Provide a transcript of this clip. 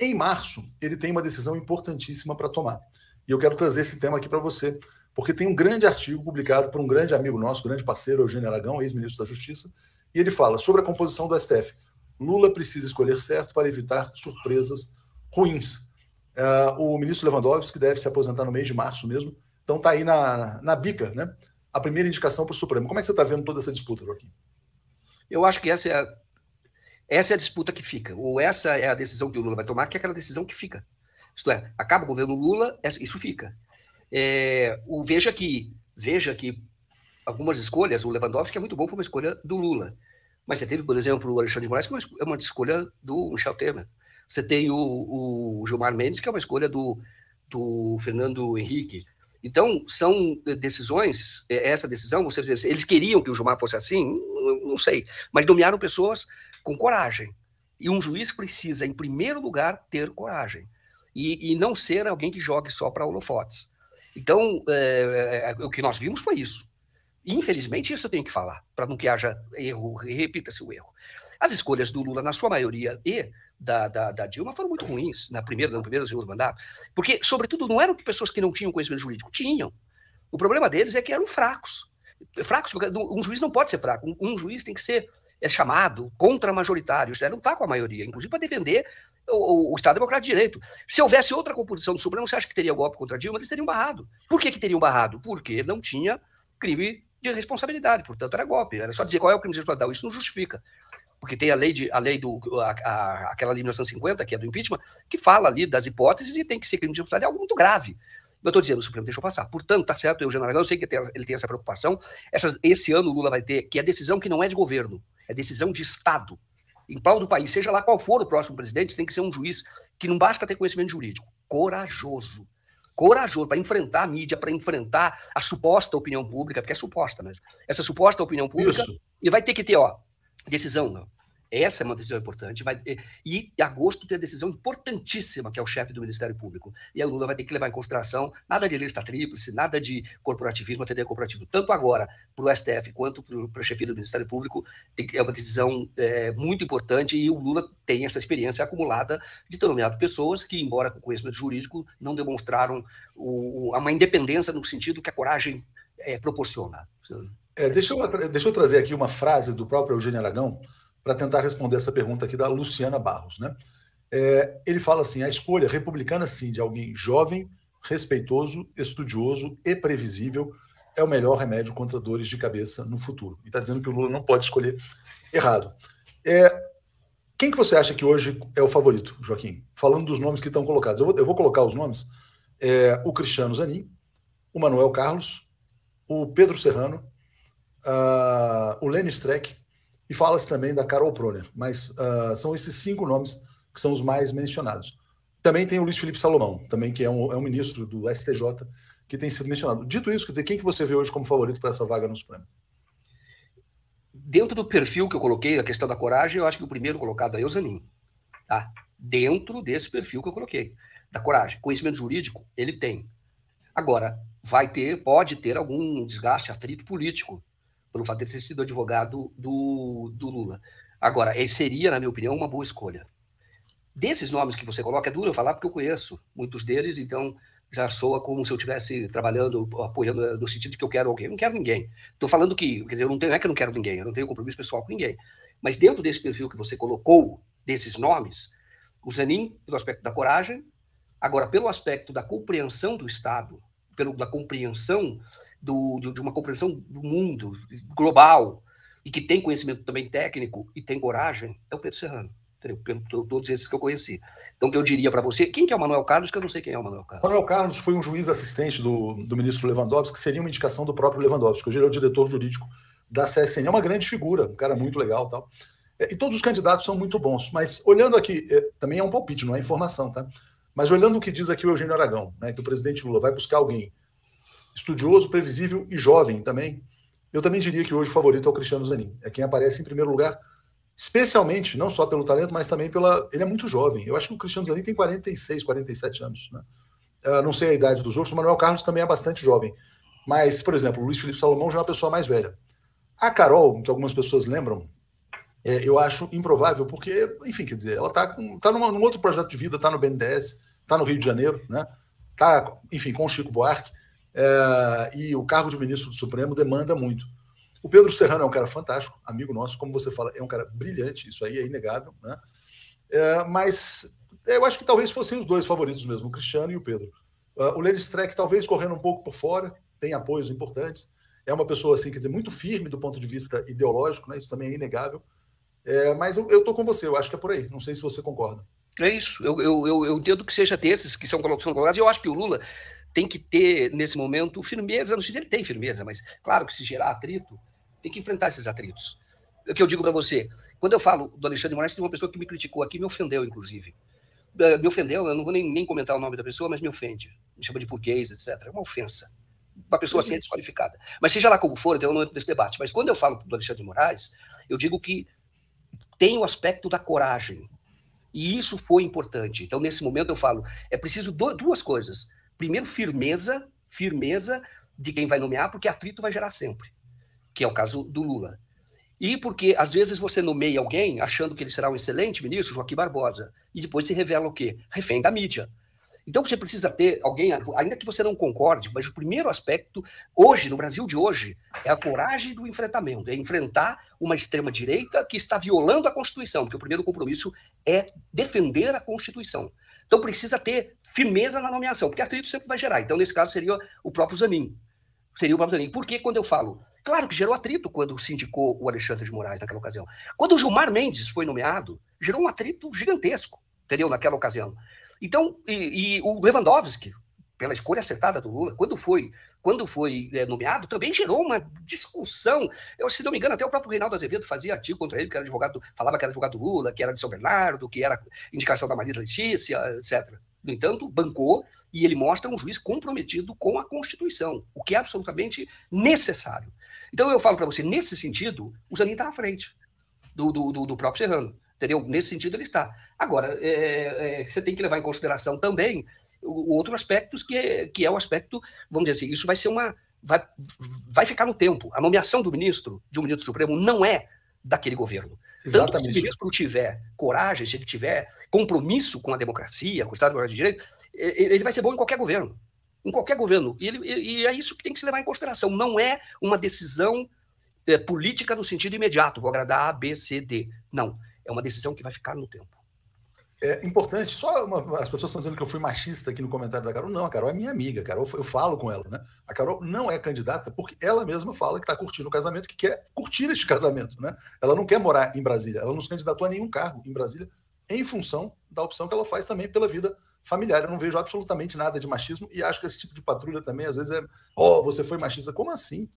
Em março, ele tem uma decisão importantíssima para tomar. E eu quero trazer esse tema aqui para você, porque tem um grande artigo publicado por um grande amigo nosso, grande parceiro, Eugênio Aragão, ex-ministro da Justiça, e ele fala sobre a composição do STF. Lula precisa escolher certo para evitar surpresas ruins. Uh, o ministro Lewandowski deve se aposentar no mês de março mesmo, então está aí na, na bica, né? A primeira indicação para o Supremo. Como é que você está vendo toda essa disputa, Joaquim? Eu acho que essa é a essa é a disputa que fica, ou essa é a decisão que o Lula vai tomar, que é aquela decisão que fica. Isto é, acaba o governo Lula, isso fica. É, o veja que veja que algumas escolhas, o Lewandowski é muito bom, foi uma escolha do Lula. Mas você teve, por exemplo, o Alexandre de Moraes, que é uma é escolha do Michel Temer. Você tem o, o Gilmar Mendes, que é uma escolha do, do Fernando Henrique. Então, são eh, decisões, eh, essa decisão, vocês eles queriam que o Gilmar fosse assim? Não, não sei. Mas nomearam pessoas com coragem. E um juiz precisa, em primeiro lugar, ter coragem. E, e não ser alguém que jogue só para holofotes. Então, é, é, o que nós vimos foi isso. Infelizmente, isso eu tenho que falar, para não que haja erro, repita-se o erro. As escolhas do Lula, na sua maioria, e da, da, da, Dilma foram muito ruins, na primeira, no primeiro e segundo mandato, porque, sobretudo, não eram pessoas que não tinham conhecimento jurídico, tinham. O problema deles é que eram fracos. Fracos, um juiz não pode ser fraco, um, um juiz tem que ser é chamado contra-majoritário, isto né? não está com a maioria, inclusive para defender o, o, Estado Democrático de Direito. Se houvesse outra composição do Supremo, você acha que teria golpe contra Dilma? Eles teriam barrado. Por que, que teriam barrado? Porque não tinha crime de responsabilidade, portanto era golpe. Era só dizer qual é o crime de responsabilidade. Isso não justifica. Porque tem a lei, de, a lei do. A, a, aquela lei de 1950, que é do impeachment, que fala ali das hipóteses e tem que ser crime de responsabilidade, é algo muito grave. Eu estou dizendo, o Supremo deixou passar. Portanto, tá certo, eu, general, eu sei que ele tem essa preocupação. Essa, esse ano o Lula vai ter, que é decisão que não é de governo é decisão de Estado, em prol do país, seja lá qual for o próximo presidente, tem que ser um juiz que não basta ter conhecimento jurídico, corajoso. Corajoso para enfrentar a mídia, para enfrentar a suposta opinião pública, porque é suposta, mas né? essa suposta opinião pública, Isso. e vai ter que ter, ó, decisão, não. Essa é uma decisão importante. Vai, eh, e, e em agosto tem a decisão importantíssima, que é o chefe do Ministério Público. E aí o Lula vai ter que levar em consideração nada de lista tríplice, nada de corporativismo, atender corporativo. Tanto agora para o STF quanto para o chefe do Ministério Público, é uma decisão é, muito importante e o Lula tem essa experiência acumulada de ter nomeado pessoas que, embora com conhecimento jurídico, não demonstraram o, uma independência no sentido que a coragem é, proporciona. É, deixa, eu, deixa eu trazer aqui uma frase do próprio Eugênio Aragão para tentar responder essa pergunta aqui da Luciana Barros. Né? É, ele fala assim: a escolha republicana, sim, de alguém jovem, respeitoso, estudioso e previsível é o melhor remédio contra dores de cabeça no futuro. E está dizendo que o Lula não pode escolher errado. É, quem que você acha que hoje é o favorito, Joaquim? Falando dos nomes que estão colocados, eu vou, eu vou colocar os nomes: é, o Cristiano Zanin, o Manuel Carlos, o Pedro Serrano, o Lenny Streck e fala-se também da Carol Proner, mas uh, são esses cinco nomes que são os mais mencionados. Também tem o Luiz Felipe Salomão, também que é um, é um ministro do STJ, que tem sido mencionado. Dito isso, quer dizer, quem que você vê hoje como favorito para essa vaga no Supremo? Dentro do perfil que eu coloquei, a questão da coragem, eu acho que o primeiro colocado é o Zanin. Tá? Dentro desse perfil que eu coloquei, da coragem. Conhecimento jurídico, ele tem. Agora, vai ter, pode ter algum desgaste, atrito político pelo fato de ele ter sido advogado do, do Lula. Agora, ele seria, na minha opinião, uma boa escolha. Desses nomes que você coloca, é duro eu falar porque eu conheço muitos deles, então já soa como se eu estivesse trabalhando, apoiando, eh, no sentido de que eu quero alguém. Eu não quero ninguém. Estou falando que, quer dizer, eu não, tenho, não é que eu não quero ninguém, eu não tenho compromisso pessoal com ninguém. Mas dentro desse perfil que você colocou, desses nomes, o Zanin, pelo aspecto da coragem, agora, pelo aspecto da compreensão do Estado, pelo, da compreensão do, de uma compreensão do mundo global e que tem conhecimento também técnico e tem coragem é o Pedro Serrano. Entendeu? Pelo, todos esses que eu conheci. Então, o que eu diria para você, quem que é o Manuel Carlos, que eu não sei quem é o Manuel Carlos. Manuel Carlos foi um juiz assistente do, do ministro Lewandowski, que seria uma indicação do próprio Lewandowski, que hoje ele é o diretor jurídico da CSN. É uma grande figura, um cara muito legal tal. É, e todos os candidatos são muito bons, mas olhando aqui, é, também é um palpite, não é informação, tá? Mas olhando o que diz aqui o Eugênio Aragão, né, que o presidente Lula vai buscar alguém estudioso, previsível e jovem também. Eu também diria que hoje o favorito é o Cristiano Zanin. É quem aparece em primeiro lugar, especialmente, não só pelo talento, mas também pela. Ele é muito jovem. Eu acho que o Cristiano Zanin tem 46, 47 anos. Né? Uh, não sei a idade dos outros. O Manuel Carlos também é bastante jovem. Mas, por exemplo, o Luiz Felipe Salomão já é uma pessoa mais velha. A Carol, que algumas pessoas lembram, é, eu acho improvável, porque, enfim, quer dizer, ela está tá, tá num outro projeto de vida, está no BNDES, está no Rio de Janeiro, né? Está, enfim, com o Chico Buarque é, e o cargo de ministro do Supremo demanda muito. O Pedro Serrano é um cara fantástico, amigo nosso, como você fala, é um cara brilhante, isso aí é inegável, né? É, mas eu acho que talvez fossem os dois favoritos mesmo, o Cristiano e o Pedro. Uh, o Lady Streck talvez correndo um pouco por fora, tem apoios importantes, é uma pessoa assim, quer dizer, muito firme do ponto de vista ideológico, né? Isso também é inegável. É, mas eu, eu tô com você, eu acho que é por aí. Não sei se você concorda. É isso, eu, eu, eu, eu entendo que seja desses que são colocados, eu acho que o Lula tem que ter, nesse momento, firmeza. Não sei se ele tem firmeza, mas claro que se gerar atrito, tem que enfrentar esses atritos. O que eu digo para você, quando eu falo do Alexandre de Moraes, tem uma pessoa que me criticou aqui, me ofendeu, inclusive. Eh, me ofendeu, eu não vou nem, nem comentar o nome da pessoa, mas me ofende. Me chama de burguês, etc. É uma ofensa. Uma pessoa assim é desqualificada. Mas seja lá como for, então eu não entro nesse debate. Mas quando eu falo do Alexandre de Moraes, eu digo que tem o aspecto da coragem. E isso foi importante. Então, nesse momento, eu falo: é preciso duas coisas primeiro, firmeza, firmeza de quem vai nomear, porque atrito vai gerar sempre, que é o caso do Lula. E porque, às vezes, você nomeia alguém achando que ele será um excelente ministro, Joaquim Barbosa, e depois se revela o quê? Refém da mídia. Então, você precisa ter alguém, ainda que você não concorde, mas o primeiro aspecto, hoje, no Brasil de hoje, é a coragem do enfrentamento, é enfrentar uma extrema-direita que está violando a Constituição, porque o primeiro compromisso é defender a Constituição. Então precisa ter firmeza na nomeação, porque atrito sempre vai gerar. Então, nesse caso, seria o próprio Zanin. Seria o próprio Zanin. Por que quando eu falo? Claro que gerou atrito quando se indicou o Alexandre de Moraes naquela ocasião. Quando o Gilmar Mendes foi nomeado, gerou um atrito gigantesco, entendeu? Naquela ocasião. Então, e, e o Lewandowski, pela escolha acertada do Lula, quando foi, quando foi é, nomeado, também gerou uma discussão. Eu, se não me engano, até o próprio Reinaldo Azevedo fazia artigo contra ele, que era advogado, falava que era advogado do Lula, que era de São Bernardo, que era indicação da Maria Letícia, etc. No entanto, bancou e ele mostra um juiz comprometido com a Constituição, o que é absolutamente necessário. Então eu falo para você, nesse sentido, o Zanin está à frente do, do, do, do próprio Serrano entendeu? Nesse sentido ele está. Agora, é, é, você tem que levar em consideração também o outro aspecto que é, que é o aspecto, vamos dizer assim, isso vai ser uma. Vai, vai ficar no tempo. A nomeação do ministro, de um ministro supremo, não é daquele governo. Exatamente. Tanto se o ministro tiver coragem, se ele tiver compromisso com a democracia, com o Estado de Direito, ele vai ser bom em qualquer governo. Em qualquer governo. E, ele, e é isso que tem que se levar em consideração. Não é uma decisão é, política no sentido imediato, vou agradar A, B, C, D. Não. É uma decisão que vai ficar no tempo. É importante, só uma, as pessoas estão dizendo que eu fui machista aqui no comentário da Carol. Não, a Carol é minha amiga, Carol, eu falo com ela, né? A Carol não é candidata porque ela mesma fala que está curtindo o casamento, que quer curtir este casamento, né? Ela não quer morar em Brasília, ela não se candidatou a nenhum cargo em Brasília em função da opção que ela faz também pela vida familiar. Eu não vejo absolutamente nada de machismo e acho que esse tipo de patrulha também, às vezes, é: ó, oh, você foi machista, como assim?